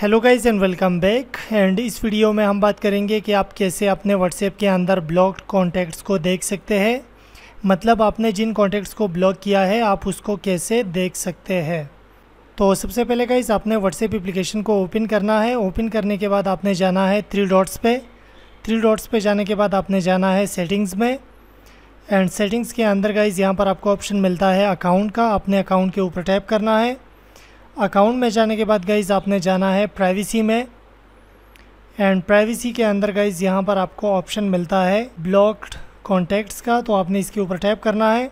hello guys and welcome back and इस video में हम बात करेंगे कि आप कैसे अपने व्हाट्सएप के अंदर ब्लॉक्ड कॉन्टैक्ट्स को देख सकते हैं मतलब आपने जिन कॉन्टैक्ट्स को ब्लॉक किया है आप उसको कैसे देख सकते हैं तो सबसे पहले गाइज आपने व्हाट्सएप एप्लीकेशन को ओपन करना है ओपन करने के बाद आपने जाना है थ्री डॉट्स पे थ्री डॉट्स पे जाने के बाद आपने जाना है सेटिंग्स में एंड सेटिंग्स के अंदर गाइज यहाँ पर आपको ऑप्शन मिलता है अकाउंट का अपने अकाउंट के ऊपर टैप करना है अकाउंट में जाने के बाद गाइज़ आपने जाना है प्राइवेसी में एंड प्राइवेसी के अंदर गाइज़ यहाँ पर आपको ऑप्शन मिलता है ब्लॉक्ड कॉन्टैक्ट्स का तो आपने इसके ऊपर टैप करना है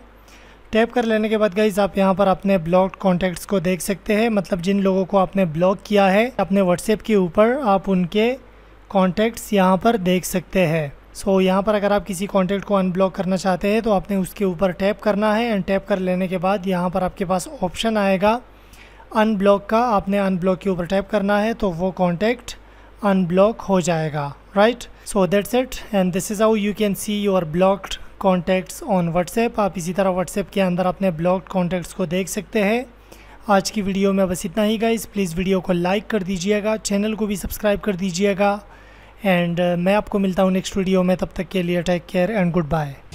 टैप कर लेने के बाद गाइज़ आप यहाँ पर अपने ब्लॉक्ड कॉन्टैक्ट्स को देख सकते हैं मतलब जिन लोगों को आपने ब्लॉक किया है अपने व्हाट्सएप के ऊपर आप उनके कॉन्टैक्ट्स यहाँ पर देख सकते हैं सो so, यहाँ पर अगर आप किसी कॉन्टैक्ट को अनब्लॉक करना चाहते हैं तो आपने उसके ऊपर टैप करना है एंड टैप कर लेने के बाद यहाँ पर आपके पास ऑप्शन आएगा अनब्लॉक का आपने अनब्लॉक के ऊपर टैप करना है तो वो कॉन्टैक्ट अनब्लॉक हो जाएगा right so that's it and this is how you can see your blocked contacts on WhatsApp आप इसी तरह व्हाट्सएप के अंदर अपने ब्लॉक्ड कॉन्टैक्ट्स को देख सकते हैं आज की वीडियो में बस इतना ही गाइस प्लीज़ वीडियो को लाइक कर दीजिएगा चैनल को भी सब्सक्राइब कर दीजिएगा एंड uh, मैं आपको मिलता हूँ नेक्स्ट वीडियो में तब तक के लिए take care and good bye